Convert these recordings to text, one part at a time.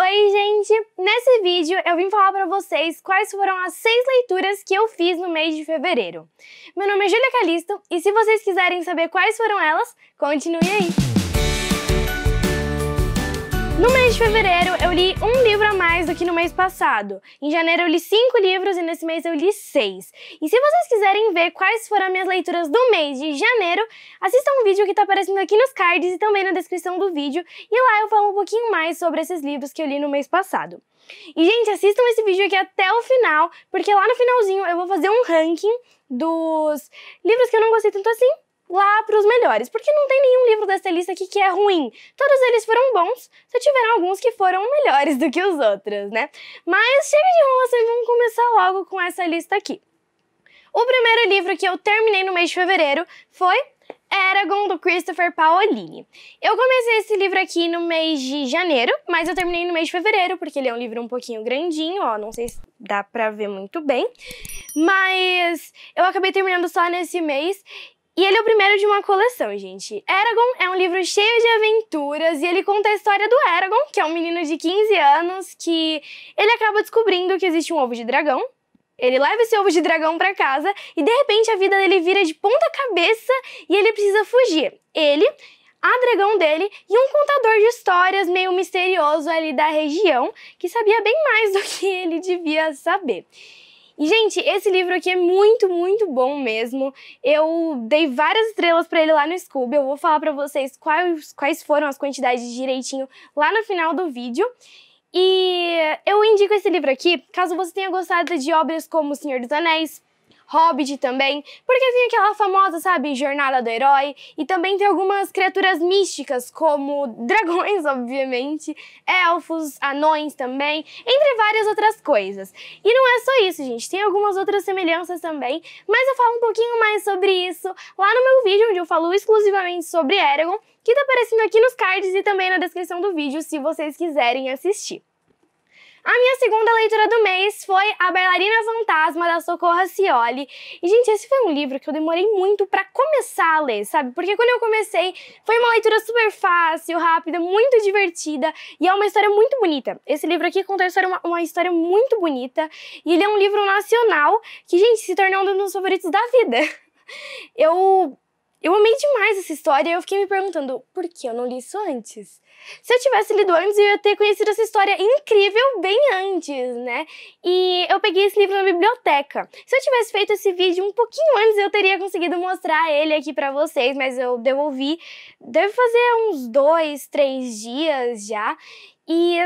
Oi, gente! Nesse vídeo eu vim falar para vocês quais foram as seis leituras que eu fiz no mês de fevereiro. Meu nome é Julia Calisto e se vocês quiserem saber quais foram elas, continue aí! No mês de fevereiro, eu li um livro a mais do que no mês passado. Em janeiro, eu li cinco livros e nesse mês eu li seis. E se vocês quiserem ver quais foram minhas leituras do mês de janeiro, assistam o um vídeo que está aparecendo aqui nos cards e também na descrição do vídeo. E lá eu falo um pouquinho mais sobre esses livros que eu li no mês passado. E, gente, assistam esse vídeo aqui até o final, porque lá no finalzinho eu vou fazer um ranking dos livros que eu não gostei tanto assim lá para os melhores, porque não tem nenhum livro dessa lista aqui que é ruim. Todos eles foram bons, só tiveram alguns que foram melhores do que os outros, né? Mas chega de enrolação e vamos começar logo com essa lista aqui. O primeiro livro que eu terminei no mês de fevereiro foi Eragon, do Christopher Paolini. Eu comecei esse livro aqui no mês de janeiro, mas eu terminei no mês de fevereiro, porque ele é um livro um pouquinho grandinho, ó, não sei se dá pra ver muito bem. Mas eu acabei terminando só nesse mês, e ele é o primeiro de uma coleção, gente. Eragon é um livro cheio de aventuras e ele conta a história do Eragon, que é um menino de 15 anos que ele acaba descobrindo que existe um ovo de dragão. Ele leva esse ovo de dragão para casa e de repente a vida dele vira de ponta cabeça e ele precisa fugir. Ele, a dragão dele e um contador de histórias meio misterioso ali da região que sabia bem mais do que ele devia saber. E, gente, esse livro aqui é muito, muito bom mesmo. Eu dei várias estrelas para ele lá no Scooby. Eu vou falar para vocês quais, quais foram as quantidades direitinho lá no final do vídeo. E eu indico esse livro aqui caso você tenha gostado de obras como O Senhor dos Anéis, Hobbit também, porque tem aquela famosa, sabe, jornada do herói, e também tem algumas criaturas místicas, como dragões, obviamente, elfos, anões também, entre várias outras coisas. E não é só isso, gente, tem algumas outras semelhanças também, mas eu falo um pouquinho mais sobre isso lá no meu vídeo, onde eu falo exclusivamente sobre Eragon, que tá aparecendo aqui nos cards e também na descrição do vídeo, se vocês quiserem assistir. A minha segunda leitura do mês foi A Bailarina Fantasma, da Socorro Cioli. E, gente, esse foi um livro que eu demorei muito para começar a ler, sabe? Porque quando eu comecei, foi uma leitura super fácil, rápida, muito divertida e é uma história muito bonita. Esse livro aqui conta uma, uma história muito bonita e ele é um livro nacional que, gente, se tornou um dos meus favoritos da vida. Eu eu amei demais essa história e eu fiquei me perguntando por que eu não li isso antes. Se eu tivesse lido antes, eu ia ter conhecido essa história incrível bem antes, né? E eu peguei esse livro na biblioteca. Se eu tivesse feito esse vídeo um pouquinho antes, eu teria conseguido mostrar ele aqui para vocês, mas eu devolvi. Deve fazer uns dois, três dias já. E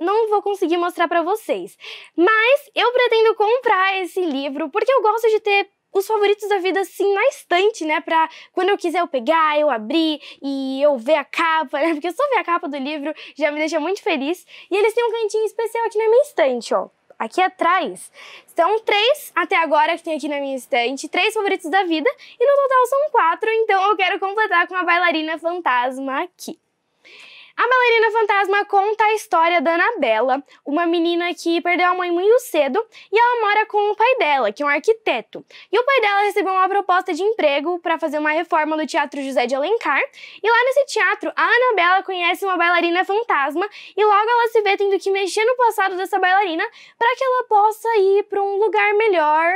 não vou conseguir mostrar para vocês. Mas eu pretendo comprar esse livro porque eu gosto de ter os favoritos da vida assim na estante, né? Pra quando eu quiser eu pegar, eu abrir e eu ver a capa, né? Porque só ver a capa do livro já me deixa muito feliz. E eles têm um cantinho especial aqui na minha estante, ó aqui atrás. São três até agora que tem aqui na minha estante, três favoritos da vida, e no total são quatro, então eu quero completar com a bailarina fantasma aqui. A Bailarina Fantasma conta a história da Anabela, uma menina que perdeu a mãe muito cedo e ela mora com o pai dela, que é um arquiteto. E o pai dela recebeu uma proposta de emprego para fazer uma reforma do Teatro José de Alencar. E lá nesse teatro, a Anabela conhece uma bailarina fantasma e logo ela se vê tendo que mexer no passado dessa bailarina para que ela possa ir para um lugar melhor,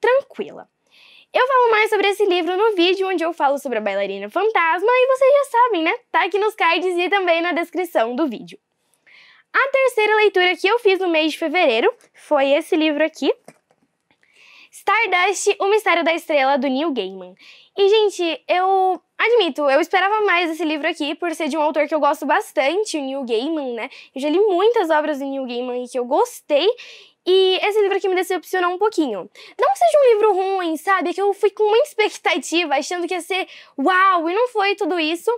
tranquila. Eu falo mais sobre esse livro no vídeo onde eu falo sobre a bailarina fantasma e vocês já sabem, né? Tá aqui nos cards e também na descrição do vídeo. A terceira leitura que eu fiz no mês de fevereiro foi esse livro aqui, Stardust, O Mistério da Estrela, do Neil Gaiman. E, gente, eu admito, eu esperava mais esse livro aqui, por ser de um autor que eu gosto bastante, o Neil Gaiman, né? Eu já li muitas obras do Neil Gaiman e que eu gostei, e esse livro aqui me decepcionou um pouquinho. Não que seja um livro ruim, sabe? Que eu fui com uma expectativa, achando que ia ser uau, e não foi tudo isso,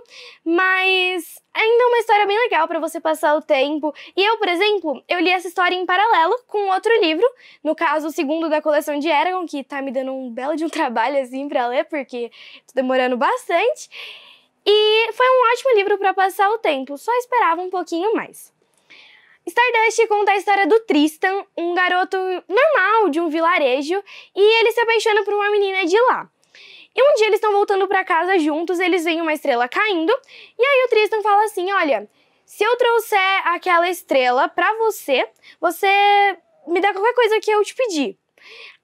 mas ainda é uma história bem legal para você passar o tempo. E eu, por exemplo, eu li essa história em paralelo com outro livro, no caso, o segundo da coleção de Eragon, que tá me dando um belo de um trabalho assim para ler, porque tô demorando bastante. E foi um ótimo livro para passar o tempo, só esperava um pouquinho mais. Stardust conta a história do Tristan, um garoto normal de um vilarejo, e ele se apaixona por uma menina de lá. E um dia eles estão voltando para casa juntos, eles veem uma estrela caindo, e aí o Tristan fala assim: "Olha, se eu trouxer aquela estrela para você, você me dá qualquer coisa que eu te pedir".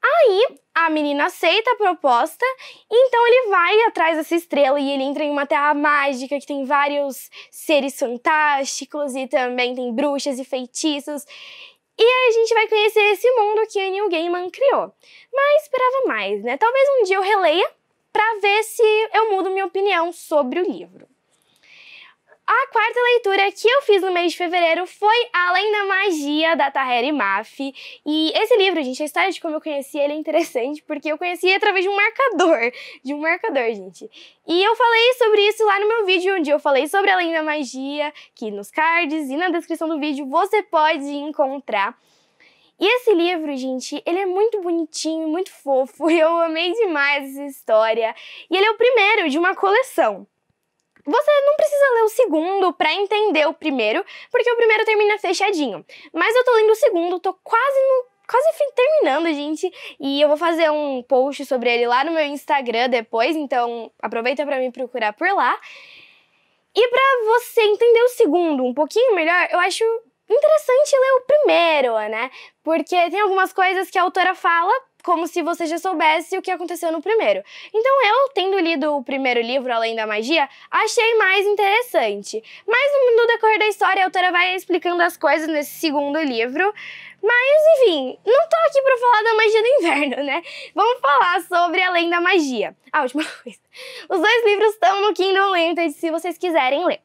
Aí a menina aceita a proposta, então ele vai atrás dessa estrela e ele entra em uma terra mágica que tem vários seres fantásticos e também tem bruxas e feitiços. E a gente vai conhecer esse mundo que a Neil Gaiman criou. Mas esperava mais, né? Talvez um dia eu releia para ver se eu mudo minha opinião sobre o livro. A quarta leitura que eu fiz no mês de fevereiro foi Além da Magia, da Taheri Maff. E esse livro, gente, a história de como eu conheci ele é interessante, porque eu conheci através de um marcador. De um marcador, gente. E eu falei sobre isso lá no meu vídeo, onde eu falei sobre Além da Magia, que nos cards e na descrição do vídeo você pode encontrar. E esse livro, gente, ele é muito bonitinho, muito fofo. Eu amei demais essa história. E ele é o primeiro de uma coleção. Você não precisa ler o segundo para entender o primeiro, porque o primeiro termina fechadinho. Mas eu tô lendo o segundo, tô quase no quase terminando, gente. E eu vou fazer um post sobre ele lá no meu Instagram depois, então aproveita para me procurar por lá. E para você entender o segundo um pouquinho melhor, eu acho interessante ler o primeiro, né? Porque tem algumas coisas que a autora fala como se você já soubesse o que aconteceu no primeiro. Então eu, tendo lido o primeiro livro, Além da Magia, achei mais interessante. Mas no decorrer da história, a autora vai explicando as coisas nesse segundo livro. Mas enfim, não tô aqui pra falar da magia do inverno, né? Vamos falar sobre Além da Magia. A última coisa. Os dois livros estão no Kindle Unlimited se vocês quiserem ler.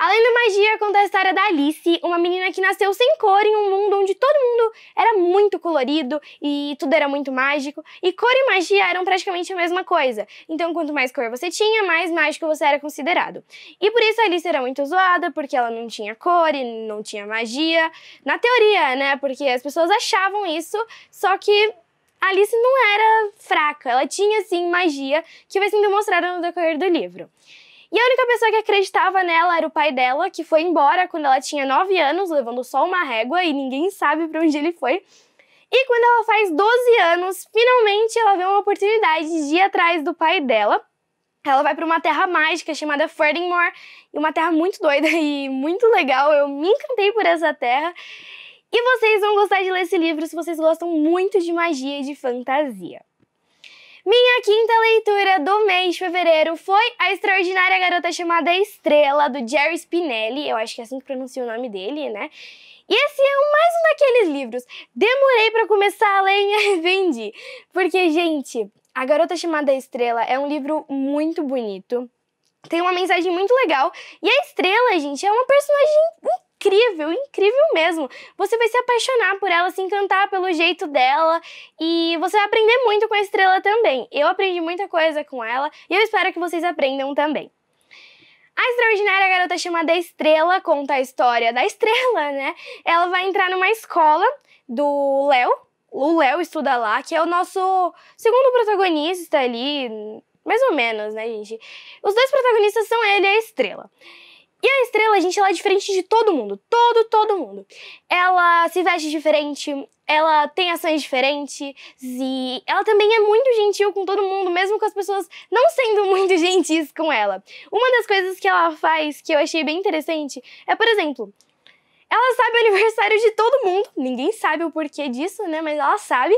Além da magia, conta a história da Alice, uma menina que nasceu sem cor em um mundo onde todo mundo era muito colorido e tudo era muito mágico. E cor e magia eram praticamente a mesma coisa. Então, quanto mais cor você tinha, mais mágico você era considerado. E por isso a Alice era muito zoada, porque ela não tinha cor e não tinha magia. Na teoria, né? Porque as pessoas achavam isso, só que a Alice não era fraca, ela tinha sim magia, que vai sendo mostrada no decorrer do livro. E a única pessoa que acreditava nela era o pai dela, que foi embora quando ela tinha 9 anos, levando só uma régua e ninguém sabe para onde ele foi. E quando ela faz 12 anos, finalmente ela vê uma oportunidade de ir atrás do pai dela. Ela vai para uma terra mágica chamada Ferdinmore, uma terra muito doida e muito legal. Eu me encantei por essa terra. E vocês vão gostar de ler esse livro se vocês gostam muito de magia e de fantasia. Minha quinta leitura do mês de fevereiro foi A Extraordinária Garota Chamada Estrela, do Jerry Spinelli. Eu acho que é assim que pronuncia o nome dele, né? E esse é mais um daqueles livros. Demorei para começar a ler e me Porque, gente, A Garota Chamada Estrela é um livro muito bonito. Tem uma mensagem muito legal. E a Estrela, gente, é uma personagem incrível, incrível mesmo. Você vai se apaixonar por ela, se encantar pelo jeito dela e você vai aprender muito com a estrela também. Eu aprendi muita coisa com ela e eu espero que vocês aprendam também. A extraordinária garota chamada Estrela conta a história da Estrela, né? Ela vai entrar numa escola do Léo. O Léo estuda lá, que é o nosso segundo protagonista ali, mais ou menos, né, gente? Os dois protagonistas são ele e a Estrela. E a estrela, gente, ela é diferente de todo mundo. Todo, todo mundo. Ela se veste diferente, ela tem ações diferentes e ela também é muito gentil com todo mundo, mesmo com as pessoas não sendo muito gentis com ela. Uma das coisas que ela faz que eu achei bem interessante é, por exemplo, ela sabe o aniversário de todo mundo, ninguém sabe o porquê disso, né? Mas ela sabe.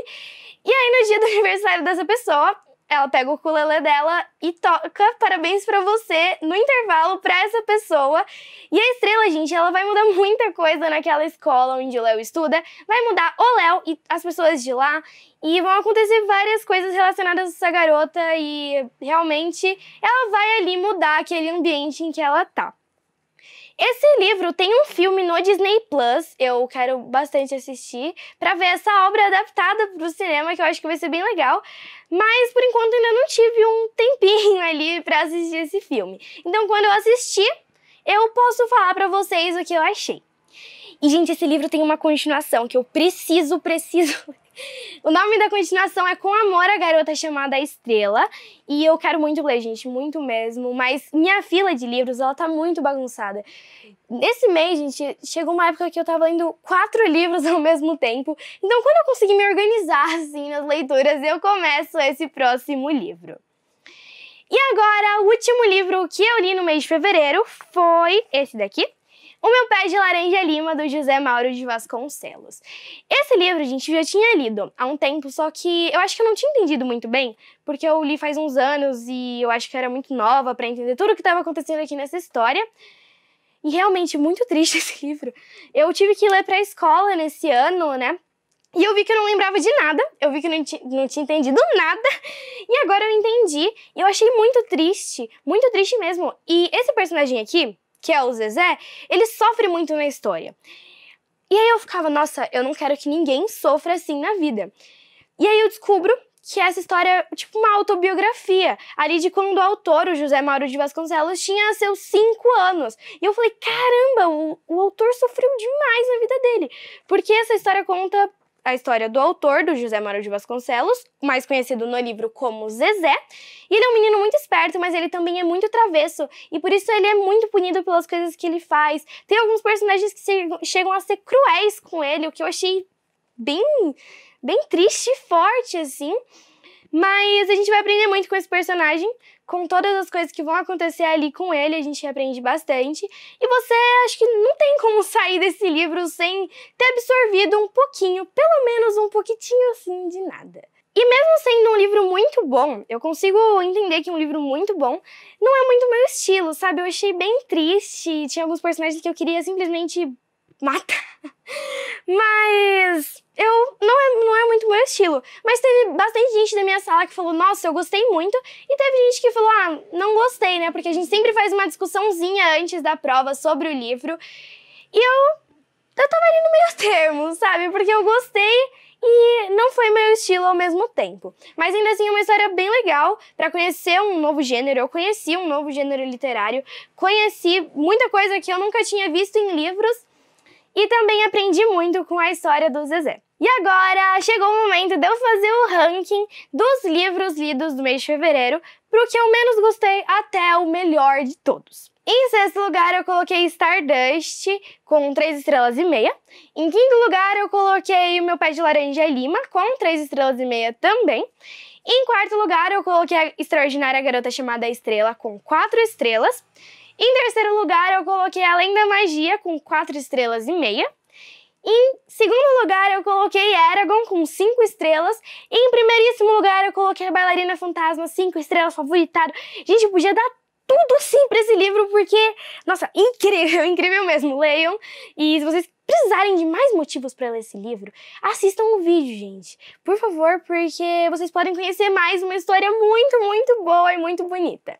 E aí, no dia do aniversário dessa pessoa, ela pega o ukulele dela e toca parabéns para você no intervalo para essa pessoa. E a estrela, gente, ela vai mudar muita coisa naquela escola onde o Léo estuda, vai mudar o Léo e as pessoas de lá e vão acontecer várias coisas relacionadas a essa garota e realmente ela vai ali mudar aquele ambiente em que ela tá. Esse livro tem um filme no Disney Plus, eu quero bastante assistir, para ver essa obra adaptada para o cinema, que eu acho que vai ser bem legal. Mas por enquanto ainda não tive um tempinho ali para assistir esse filme. Então quando eu assistir, eu posso falar para vocês o que eu achei. E gente, esse livro tem uma continuação que eu preciso, preciso o nome da continuação é Com Amor, a Garota Chamada Estrela. E eu quero muito ler, gente, muito mesmo. Mas minha fila de livros, ela tá muito bagunçada. Nesse mês, gente, chegou uma época que eu tava lendo quatro livros ao mesmo tempo. Então, quando eu consegui me organizar, assim, nas leituras, eu começo esse próximo livro. E agora, o último livro que eu li no mês de fevereiro foi esse daqui, o Meu Pé de Laranja Lima, do José Mauro de Vasconcelos. Esse livro, gente, eu já tinha lido há um tempo, só que eu acho que eu não tinha entendido muito bem, porque eu li faz uns anos e eu acho que eu era muito nova para entender tudo o que estava acontecendo aqui nessa história. E realmente, muito triste esse livro. Eu tive que ler pra escola nesse ano, né? E eu vi que eu não lembrava de nada, eu vi que eu não, não tinha entendido nada, e agora eu entendi. E eu achei muito triste, muito triste mesmo. E esse personagem aqui, que é o Zezé, ele sofre muito na história. E aí eu ficava, nossa, eu não quero que ninguém sofra assim na vida. E aí eu descubro que essa história é tipo uma autobiografia, ali de quando o autor, o José Mauro de Vasconcelos, tinha seus cinco anos. E eu falei, caramba, o, o autor sofreu demais na vida dele. Porque essa história conta a história do autor, do José Mário de Vasconcelos, mais conhecido no livro como Zezé. E ele é um menino muito esperto, mas ele também é muito travesso, e por isso ele é muito punido pelas coisas que ele faz. Tem alguns personagens que chegam a ser cruéis com ele, o que eu achei bem, bem triste e forte, assim. Mas a gente vai aprender muito com esse personagem com todas as coisas que vão acontecer ali com ele, a gente aprende bastante. E você acho que não tem como sair desse livro sem ter absorvido um pouquinho, pelo menos um pouquitinho assim de nada. E mesmo sendo um livro muito bom, eu consigo entender que um livro muito bom não é muito meu estilo, sabe? Eu achei bem triste, tinha alguns personagens que eu queria simplesmente matar. Mas eu não é, não é muito meu estilo. Mas teve bastante gente da minha sala que falou, nossa, eu gostei muito. E teve gente que falou, ah, não gostei, né? Porque a gente sempre faz uma discussãozinha antes da prova sobre o livro. E eu. Eu tava ali no meio termo, sabe? Porque eu gostei e não foi meu estilo ao mesmo tempo. Mas ainda assim é uma história bem legal para conhecer um novo gênero. Eu conheci um novo gênero literário, conheci muita coisa que eu nunca tinha visto em livros e também aprendi muito com a história do Zezé. E agora chegou o momento de eu fazer o ranking dos livros lidos do mês de fevereiro, pro que eu menos gostei até o melhor de todos. Em sexto lugar, eu coloquei Stardust com 3 estrelas e meia. Em quinto lugar, eu coloquei o Meu Pé de Laranja é Lima com 3 estrelas e meia também. Em quarto lugar, eu coloquei a extraordinária garota chamada Estrela com 4 estrelas. Em terceiro lugar, eu coloquei Além da Magia, com 4 estrelas e meia. Em segundo lugar, eu coloquei Eragon com 5 estrelas. E em primeiríssimo lugar, eu coloquei a Bailarina Fantasma, 5 estrelas, favoritado. Gente, podia dar tudo sim pra esse livro, porque, nossa, incrível, incrível mesmo. Leiam. E se vocês precisarem de mais motivos para ler esse livro, assistam o vídeo, gente. Por favor, porque vocês podem conhecer mais uma história muito, muito boa e muito bonita.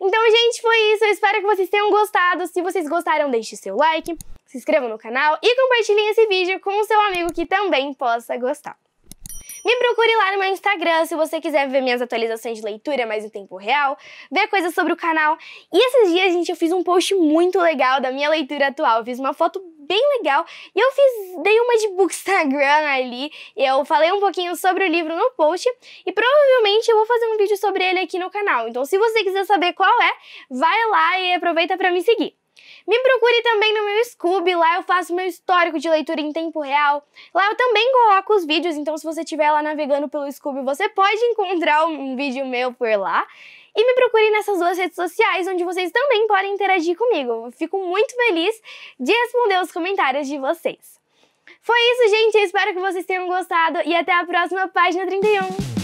Então, gente, foi isso. Eu espero que vocês tenham gostado. Se vocês gostaram, deixe seu like, se inscreva no canal e compartilhem esse vídeo com o seu amigo que também possa gostar. Me procure lá no meu Instagram se você quiser ver minhas atualizações de leitura mais em tempo real, ver coisas sobre o canal. E esses dias, gente, eu fiz um post muito legal da minha leitura atual. Eu fiz uma foto bem legal. E eu fiz, dei uma de bookstagram ali. Eu falei um pouquinho sobre o livro no post. E provavelmente eu vou fazer um vídeo sobre ele aqui no canal. Então se você quiser saber qual é, vai lá e aproveita para me seguir. Me procure também no meu Scooby, lá eu faço meu histórico de leitura em tempo real. Lá eu também coloco os vídeos, então se você estiver lá navegando pelo Scooby, você pode encontrar um vídeo meu por lá. E me procure nessas duas redes sociais, onde vocês também podem interagir comigo. Eu fico muito feliz de responder os comentários de vocês. Foi isso, gente. Eu espero que vocês tenham gostado e até a próxima página 31.